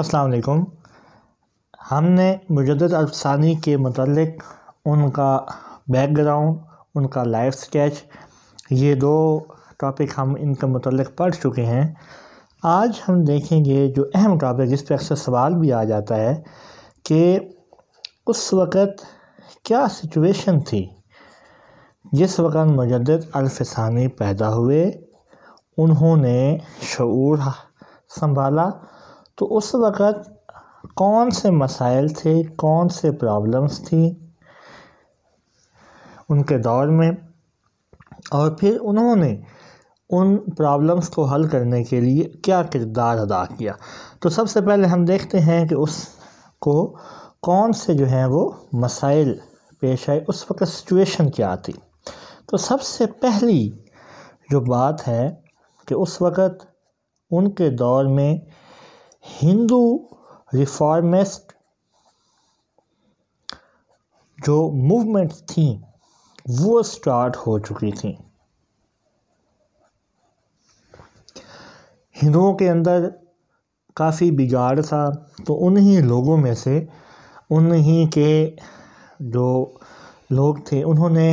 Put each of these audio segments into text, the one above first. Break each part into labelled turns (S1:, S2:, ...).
S1: अस्सलाम वालेकुम हमने मुजद अफसानी के मतलब उनका बैकग्राउंड उनका लाइफ स्केच ये दो टॉपिक हम इनके मतलब पढ़ चुके हैं आज हम देखेंगे जो अहम टॉपिक जिस पर अक्सर सवाल भी आ जाता है कि उस वक़्त क्या सिचुएशन थी जिस वक़्त मुजद अफसानी पैदा हुए उन्होंने शूर संभाला तो उस वक़्त कौन से मसाइल थे कौन से प्रॉब्लम्स थी उनके दौर में और फिर उन्होंने उन प्रॉब्लम्स को हल करने के लिए क्या किरदार अदा किया तो सबसे पहले हम देखते हैं कि उसको कौन से जो हैं वो मसाइल पेश आए उस वक्त सिचुएशन क्या थी तो सबसे पहली जो बात है कि उस वक़्त उनके दौर में हिंदू रिफॉर्मिस्ट जो मूवमेंट थी वो स्टार्ट हो चुकी थी हिंदुओं के अंदर काफ़ी बिगाड़ था तो उन्हीं लोगों में से उन्हीं के जो लोग थे उन्होंने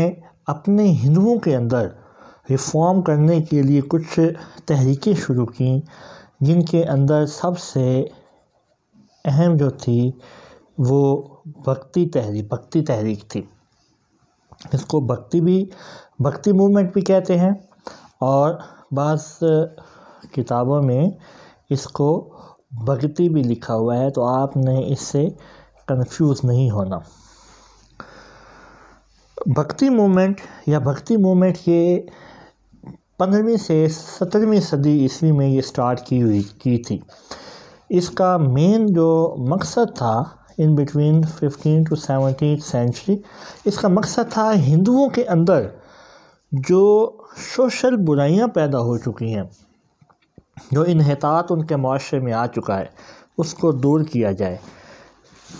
S1: अपने हिंदुओं के अंदर रिफॉर्म करने के लिए कुछ तहरीकें शुरू की जिनके अंदर सबसे अहम जो थी वो भक्ति तहरीक भक्ति तहरीक थी इसको भक्ति भी भक्ति मूवमेंट भी कहते हैं और बस किताबों में इसको भक्ति भी लिखा हुआ है तो आपने इससे कंफ्यूज नहीं होना भक्ति मूवमेंट या भक्ति मूवमेंट ये पंद्रहवीं से सत्रहवीं सदी ईस्वी में ये स्टार्ट की हुई की थी इसका मेन जो मकसद था in between fifteen to seventeen century इसका मकसद था हिंदुओं के अंदर जो सोशल बुराइयां पैदा हो चुकी हैं जो इनहतात उनके माशरे में आ चुका है उसको दूर किया जाए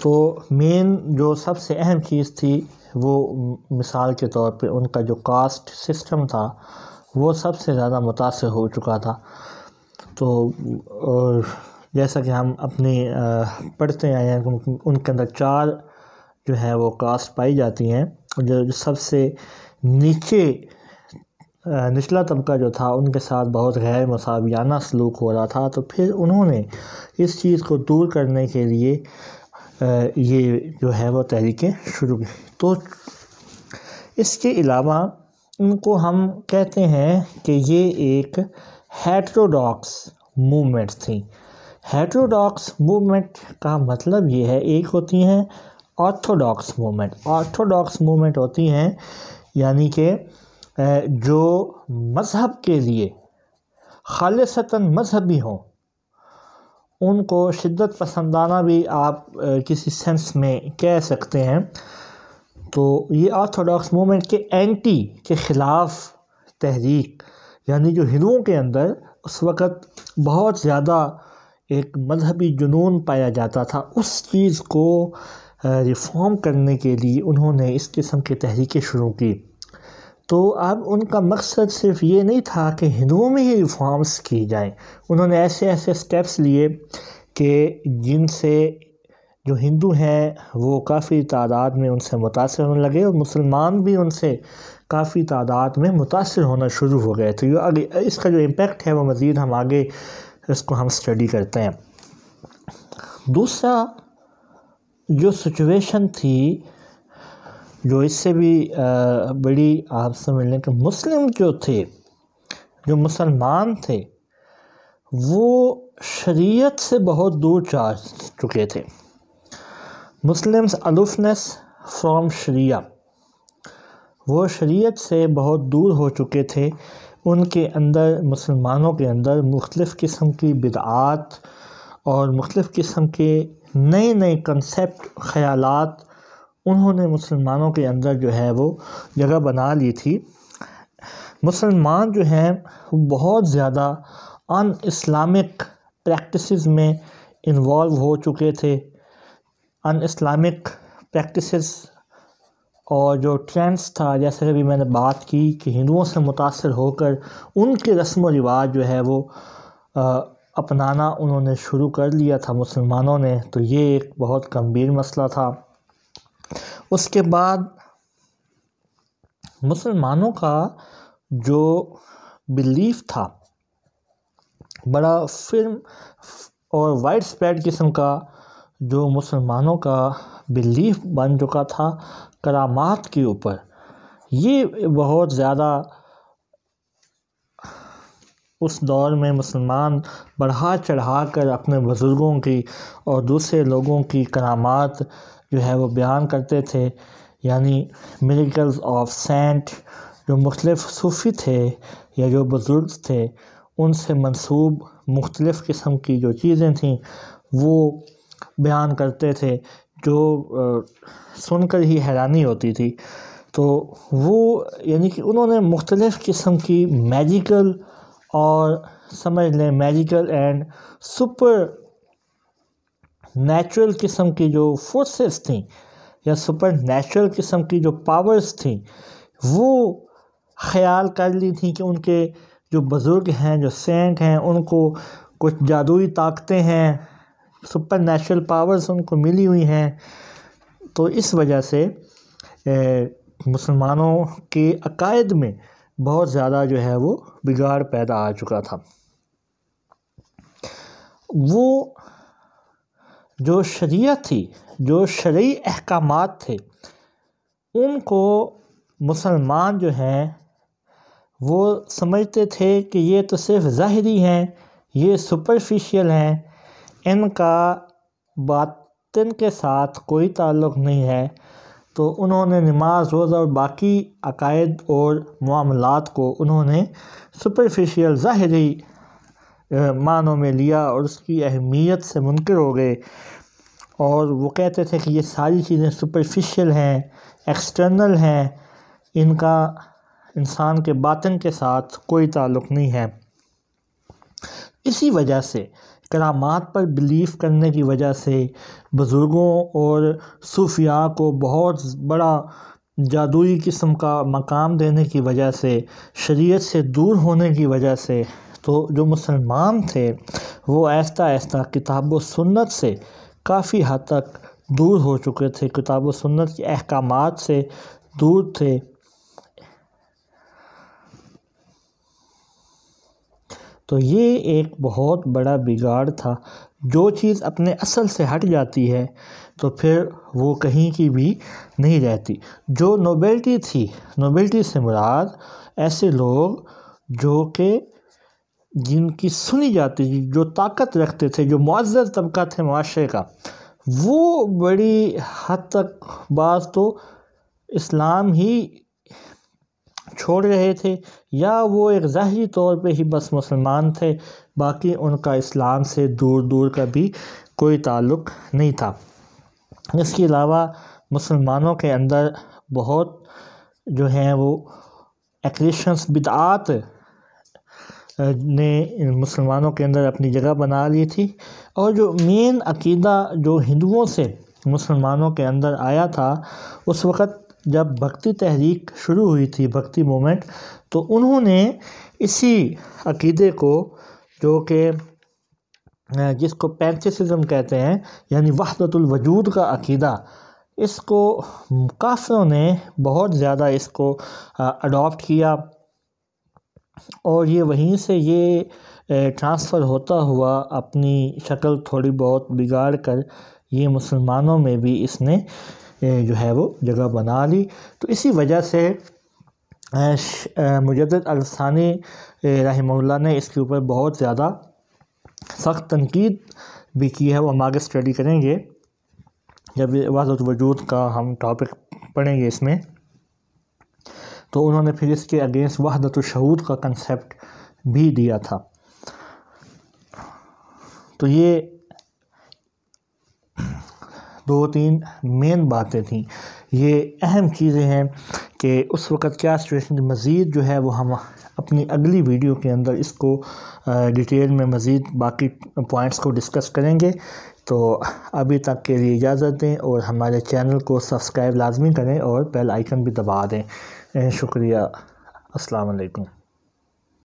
S1: तो मेन जो सबसे अहम चीज़ थी वो मिसाल के तौर पे उनका जो कास्ट सिस्टम था वो सबसे ज़्यादा मुतासर हो चुका था तो और जैसा कि हम अपने पढ़ते आए हैं उनके अंदर चार जो है वो कास्ट पाई जाती हैं जो, सबसे नीचे निचला तबका जो था उनके साथ बहुत गैर मसावियाना सलूक हो रहा था तो फिर उन्होंने इस चीज़ को दूर करने के लिए ये जो है वो तहरीकें शुरू की तो इसके अलावा इनको हम कहते हैं कि ये एक हेट्रोडॉक्स मूवमेंट थी हेट्रोडॉक्स मूवमेंट का मतलब ये है एक होती हैं ऑर्थोडॉक्स मूवमेंट ऑर्थोडॉक्स मूवमेंट होती हैं यानी कि जो मज़हब के लिए खालसता मजहबी हों उनको शिद्दत पसंदाना भी आप किसी सेंस में कह सकते हैं तो ये आर्थोडॉक्स मूवमेंट के एंटी के ख़िलाफ़ तहरीक यानी जो हिंदुओं के अंदर उस वक़्त बहुत ज़्यादा एक मजहबी जुनून पाया जाता था उस चीज़ को रिफॉर्म करने के लिए उन्होंने इस किस्म की तहरीकें शुरू की तो अब उनका मकसद सिर्फ ये नहीं था कि हिंदुओं में ही रिफॉर्म्स की जाएं उन्होंने ऐसे ऐसे स्टेप्स लिए कि जिनसे जो हिंदू हैं वो काफ़ी तादाद में उनसे मुतासर होने लगे और मुसलमान भी उनसे काफ़ी तादाद में मुतासर होना शुरू हो गए तो ये आगे इसका जो इम्पेक्ट है वो मज़ीद हम आगे इसको हम स्टडी करते हैं दूसरा जो सिचुएशन थी जो इससे भी बड़ी आप समझ लें कि मुस्लिम जो थे जो मुसलमान थे वो शरीयत से बहुत दूर जा चुके थे मुस्लिम्स अलूफनेस फ्रॉम शरिया वो शरीयत से बहुत दूर हो चुके थे उनके अंदर मुसलमानों के अंदर मुख्तफ़ किस्म की बिदात और मुख्तफ़ किस्म के नए नए कंसेप्ट ख़यालत उन्होंने मुसलमानों के अंदर जो है वो जगह बना ली थी मुसलमान जो हैं बहुत ज़्यादा अन इस्लामिक प्रैक्टिस में इन्वॉल्व हो चुके थे अन इस्लामिक प्रैक्टिसेस और जो ट्रेंड्स था जैसे अभी मैंने बात की कि हिंदुओं से मुतासर होकर उनके रस्म व रिवाज जो है वो आ, अपनाना उन्होंने शुरू कर लिया था मुसलमानों ने तो ये एक बहुत गंभीर मसला था उसके बाद मुसलमानों का जो बिलीफ था बड़ा फिल्म और वाइड स्प्रेड किस्म का जो मुसलमानों का बिलीफ बन चुका था करामात के ऊपर ये बहुत ज़्यादा उस दौर में मुसलमान बढ़ा चढ़ा कर अपने बुज़ुर्गों की और दूसरे लोगों की करामात जो है वो बयान करते थे यानी मेरिकल्स ऑफ सेंट जो मुख्तलिफ़ सूफ़ी थे या जो बुज़ुर्ग थे उनसे मंसूब मुख्तलिफ़ किस्म की जो चीज़ें थीं वो बयान करते थे जो सुनकर ही हैरानी होती थी तो वो यानी कि उन्होंने मुख्तलिफ़ किस्म की मैजिकल और समझ लें मैजिकल एंड सुपर नेचुरल किस्म की जो फोर्सेस थी या सुपर नेचुरल किस्म की जो पावर्स थी वो ख्याल कर ली थी कि उनके जो बुज़ुर्ग हैं जो सेंट हैं उनको कुछ जादुई ताकतें हैं सुपर नेचुरल पावर्स उनको मिली हुई हैं तो इस वजह से मुसलमानों के अकायद में बहुत ज़्यादा जो है वो बिगाड़ पैदा आ चुका था वो जो शरीय थी जो शरी अहकाम थे उनको मुसलमान जो हैं वो समझते थे कि ये तो सिर्फ ज़ाहरी हैं ये सुपरफिशियल हैं इनका बातिन के साथ कोई ताल्लुक़ नहीं है तो उन्होंने नमाज रोज़ और बाकी अकायद और मामलात को उन्होंने सुपरफिशियल ज़ाहरी मानों में लिया और उसकी अहमियत से मुनकर हो गए और वो कहते थे कि ये सारी चीज़ें सुपरफिशियल हैं एक्सटर्नल हैं इनका इंसान के बातन के साथ कोई ताल्लुक़ नहीं है इसी वजह से करामात पर बिलीव करने की वजह से बुज़ुर्गों और सूफिया को बहुत बड़ा जादुई किस्म का मकाम देने की वजह से शरीयत से दूर होने की वजह से तो जो मुसलमान थे वो ऐसा ऐसा किताब सुन्नत से काफ़ी हद तक दूर हो चुके थे किताब सुन्नत के अहकाम से दूर थे तो ये एक बहुत बड़ा बिगाड़ था जो चीज़ अपने असल से हट जाती है तो फिर वो कहीं की भी नहीं रहती जो नोबेल्टी थी नोबेल्टी से मुराद ऐसे लोग जो कि जिनकी सुनी जाती थी जो ताकत रखते थे जो मज़र तबका थे माशरे का वो बड़ी हद तक बात तो इस्लाम ही छोड़ रहे थे या वो एक ज़ाहरी तौर पे ही बस मुसलमान थे बाकी उनका इस्लाम से दूर दूर का भी कोई ताल्लुक़ नहीं था इसके अलावा मुसलमानों के अंदर बहुत जो हैं वो एक्शंस बिदात ने मुसलमानों के अंदर अपनी जगह बना ली थी और जो मेन अकीदा जो हिंदुओं से मुसलमानों के अंदर आया था उस वक़्त जब भक्ति तहरीक शुरू हुई थी भक्ति मूवमेंट तो उन्होंने इसी अकीदे को जो कि जिसको पैंथिसम कहते हैं यानी वहदतुल वजूद का अकीदा इसको काफ़ियों ने बहुत ज़्यादा इसको अडॉप्ट किया और ये वहीं से ये ट्रांसफ़र होता हुआ अपनी शक्ल थोड़ी बहुत बिगाड़ कर ये मुसलमानों में भी इसने जो है वो जगह बना ली तो इसी वजह से मुजद अलसानी रहमल्ला ने इसके ऊपर बहुत ज़्यादा सख्त तनकीद भी की है वो हम आगे स्टडी करेंगे जब वाजत वजूद का हम टॉपिक पढ़ेंगे इसमें तो उन्होंने फिर इसके अगेंस्ट वहदत शहूद का कंसेप्ट भी दिया था तो ये दो तीन मेन बातें थीं ये अहम चीज़ें हैं कि उस वक़्त क्या सिचुएशन मज़ीद जो है वो हम अपनी अगली वीडियो के अंदर इसको डिटेल में मज़ीद बाकी पॉइंट्स को डिस्कस करेंगे तो अभी तक के लिए इजाज़त दें और हमारे चैनल को सब्सक्राइब लाजमी करें और बेल आइकन भी दबा दें शुक्रिया अस्सलाम वालेकुम